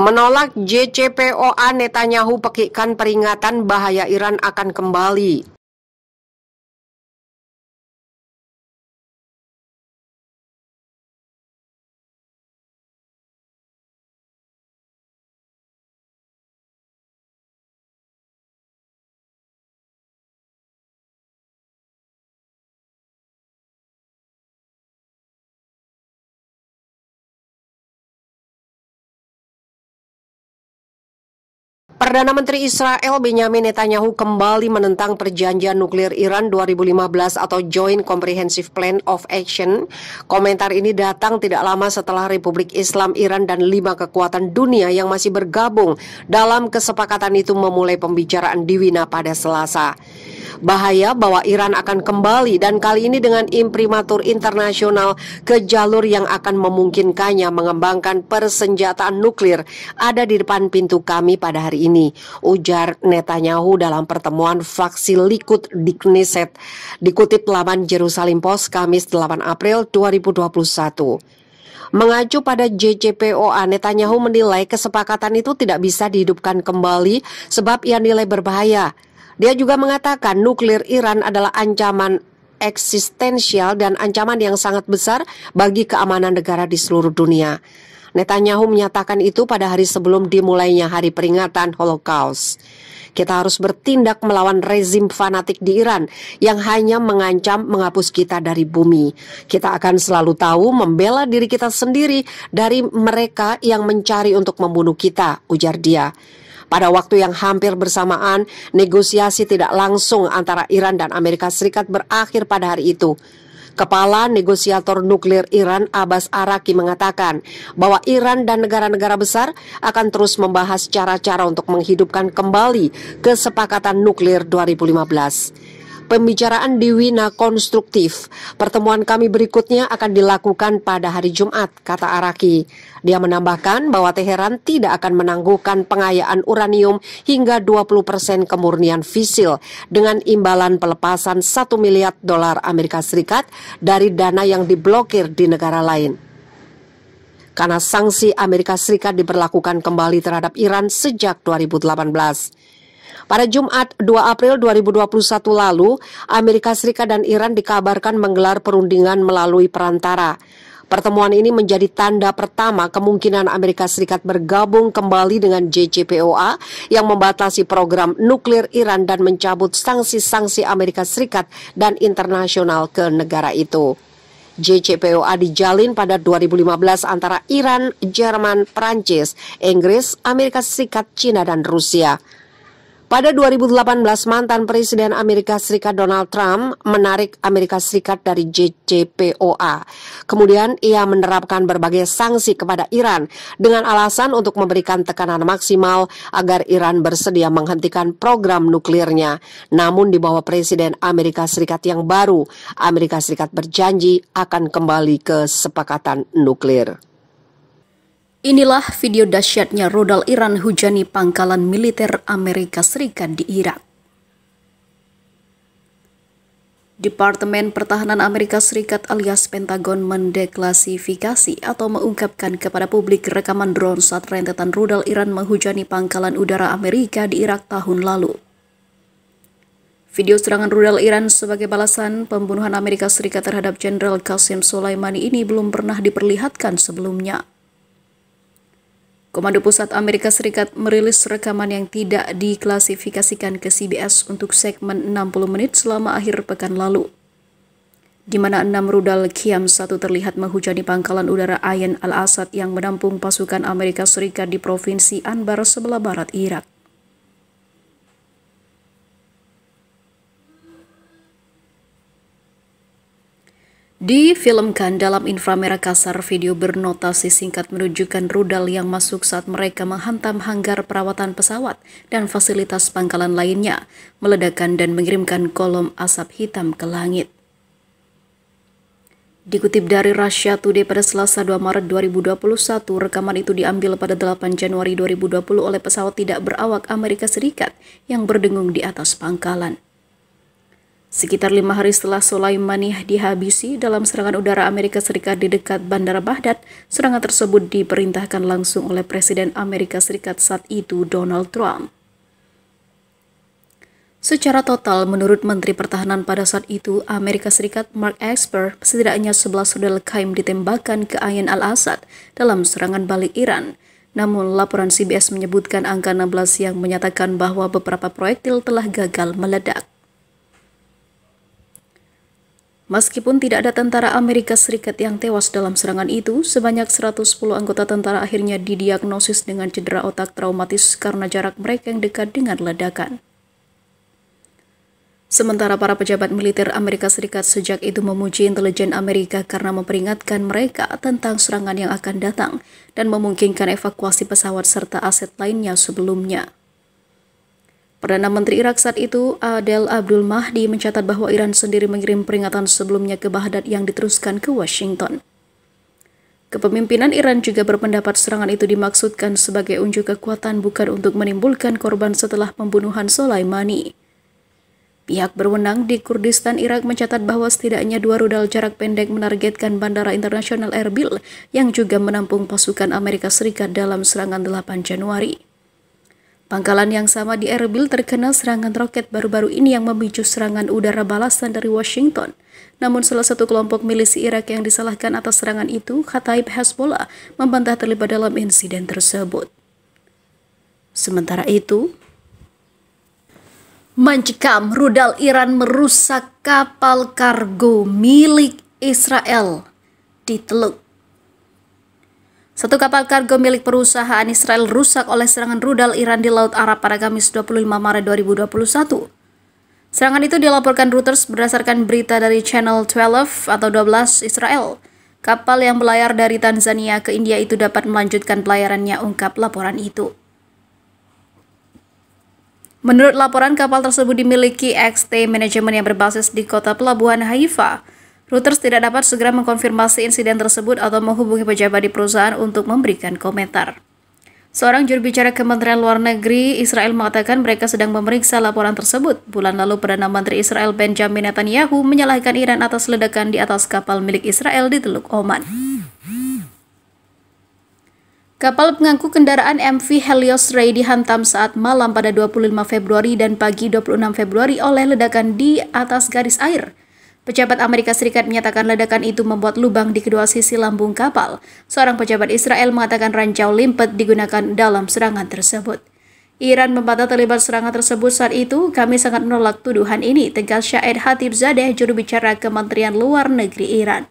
menolak JCPOA Netanyahu pekikan peringatan bahaya Iran akan kembali. Perdana Menteri Israel Benjamin Netanyahu kembali menentang perjanjian nuklir Iran 2015 atau Joint Comprehensive Plan of Action. Komentar ini datang tidak lama setelah Republik Islam Iran dan lima kekuatan dunia yang masih bergabung dalam kesepakatan itu memulai pembicaraan di Wina pada Selasa. Bahaya bahwa Iran akan kembali dan kali ini dengan imprimatur internasional ke jalur yang akan memungkinkannya mengembangkan persenjataan nuklir ada di depan pintu kami pada hari ini, ujar Netanyahu dalam pertemuan faksi Likud di Knesset. Dikutip laman Jerusalem Post Kamis 8 April 2021. Mengacu pada JCPOA, Netanyahu menilai kesepakatan itu tidak bisa dihidupkan kembali sebab ia nilai berbahaya. Dia juga mengatakan nuklir Iran adalah ancaman eksistensial dan ancaman yang sangat besar bagi keamanan negara di seluruh dunia. Netanyahu menyatakan itu pada hari sebelum dimulainya hari peringatan Holocaust. Kita harus bertindak melawan rezim fanatik di Iran yang hanya mengancam menghapus kita dari bumi. Kita akan selalu tahu membela diri kita sendiri dari mereka yang mencari untuk membunuh kita, ujar dia. Pada waktu yang hampir bersamaan, negosiasi tidak langsung antara Iran dan Amerika Serikat berakhir pada hari itu. Kepala negosiator nuklir Iran Abbas Araki mengatakan bahwa Iran dan negara-negara besar akan terus membahas cara-cara untuk menghidupkan kembali kesepakatan nuklir 2015 pembicaraan di Wina konstruktif. Pertemuan kami berikutnya akan dilakukan pada hari Jumat, kata Araki. Dia menambahkan bahwa Teheran tidak akan menangguhkan pengayaan uranium hingga 20 persen kemurnian fisil dengan imbalan pelepasan 1 miliar dolar Amerika Serikat dari dana yang diblokir di negara lain karena sanksi Amerika Serikat diberlakukan kembali terhadap Iran sejak 2018. Pada Jumat 2 April 2021 lalu, Amerika Serikat dan Iran dikabarkan menggelar perundingan melalui perantara. Pertemuan ini menjadi tanda pertama kemungkinan Amerika Serikat bergabung kembali dengan JCPOA yang membatasi program nuklir Iran dan mencabut sanksi-sanksi Amerika Serikat dan internasional ke negara itu. JCPOA dijalin pada 2015 antara Iran, Jerman, Prancis, Inggris, Amerika Serikat, Cina, dan Rusia. Pada 2018, mantan Presiden Amerika Serikat Donald Trump menarik Amerika Serikat dari JCPOA. Kemudian ia menerapkan berbagai sanksi kepada Iran dengan alasan untuk memberikan tekanan maksimal agar Iran bersedia menghentikan program nuklirnya. Namun di bawah Presiden Amerika Serikat yang baru, Amerika Serikat berjanji akan kembali ke sepakatan nuklir. Inilah video dahsyatnya rudal Iran hujani pangkalan militer Amerika Serikat di Irak. Departemen Pertahanan Amerika Serikat alias Pentagon mendeklasifikasi atau mengungkapkan kepada publik rekaman drone saat rentetan rudal Iran menghujani pangkalan udara Amerika di Irak tahun lalu. Video serangan rudal Iran sebagai balasan pembunuhan Amerika Serikat terhadap Jenderal Qasem Soleimani ini belum pernah diperlihatkan sebelumnya. Komando Pusat Amerika Serikat merilis rekaman yang tidak diklasifikasikan ke CBS untuk segmen 60 menit selama akhir pekan lalu, di mana enam rudal Kiam 1 terlihat menghujani pangkalan udara Ayan al-Assad yang menampung pasukan Amerika Serikat di Provinsi Anbar sebelah barat Irak. Difilmkan dalam inframerah kasar, video bernotasi singkat menunjukkan rudal yang masuk saat mereka menghantam hanggar perawatan pesawat dan fasilitas pangkalan lainnya, meledakkan dan mengirimkan kolom asap hitam ke langit. Dikutip dari Russia Today pada Selasa 2 Maret 2021, rekaman itu diambil pada 8 Januari 2020 oleh pesawat tidak berawak Amerika Serikat yang berdengung di atas pangkalan. Sekitar lima hari setelah Sulaimani dihabisi dalam serangan udara Amerika Serikat di dekat Bandara Baghdad, serangan tersebut diperintahkan langsung oleh Presiden Amerika Serikat saat itu Donald Trump. Secara total, menurut Menteri Pertahanan pada saat itu, Amerika Serikat Mark Esper, setidaknya 11 rudal Kaim ditembakkan ke Ayan al-Assad dalam serangan balik Iran. Namun, laporan CBS menyebutkan angka 16 yang menyatakan bahwa beberapa proyektil telah gagal meledak. Meskipun tidak ada tentara Amerika Serikat yang tewas dalam serangan itu, sebanyak 110 anggota tentara akhirnya didiagnosis dengan cedera otak traumatis karena jarak mereka yang dekat dengan ledakan. Sementara para pejabat militer Amerika Serikat sejak itu memuji intelijen Amerika karena memperingatkan mereka tentang serangan yang akan datang dan memungkinkan evakuasi pesawat serta aset lainnya sebelumnya. Perdana Menteri Irak saat itu, Adel Abdul Mahdi, mencatat bahwa Iran sendiri mengirim peringatan sebelumnya ke Baghdad yang diteruskan ke Washington. Kepemimpinan Iran juga berpendapat serangan itu dimaksudkan sebagai unjuk kekuatan bukan untuk menimbulkan korban setelah pembunuhan Soleimani. Pihak berwenang di Kurdistan Irak mencatat bahwa setidaknya dua rudal jarak pendek menargetkan Bandara Internasional Erbil yang juga menampung pasukan Amerika Serikat dalam serangan 8 Januari. Pangkalan yang sama di Erbil terkena serangan roket baru-baru ini yang memicu serangan udara balasan dari Washington. Namun salah satu kelompok milisi Irak yang disalahkan atas serangan itu, Khataib Hezbollah, membantah terlibat dalam insiden tersebut. Sementara itu, mencekam rudal Iran merusak kapal kargo milik Israel di Teluk satu kapal kargo milik perusahaan Israel rusak oleh serangan rudal Iran di Laut Arab pada Kamis 25 Maret 2021. Serangan itu dilaporkan Reuters berdasarkan berita dari Channel 12 atau 12 Israel. Kapal yang berlayar dari Tanzania ke India itu dapat melanjutkan pelayarannya, ungkap laporan itu. Menurut laporan, kapal tersebut dimiliki XT Management yang berbasis di kota pelabuhan Haifa, Reuters tidak dapat segera mengkonfirmasi insiden tersebut atau menghubungi pejabat di perusahaan untuk memberikan komentar. Seorang juru bicara Kementerian Luar Negeri Israel mengatakan mereka sedang memeriksa laporan tersebut. Bulan lalu Perdana Menteri Israel Benjamin Netanyahu menyalahkan Iran atas ledakan di atas kapal milik Israel di Teluk Oman. Kapal pengangkut kendaraan MV Helios Ray dihantam saat malam pada 25 Februari dan pagi 26 Februari oleh ledakan di atas garis air. Pejabat Amerika Serikat menyatakan ledakan itu membuat lubang di kedua sisi lambung kapal. Seorang pejabat Israel mengatakan ranjau limpet digunakan dalam serangan tersebut. Iran membantah terlibat serangan tersebut saat itu. Kami sangat menolak tuduhan ini, tegas Syahid Hatib Zadeh, juru bicara Kementerian Luar Negeri Iran.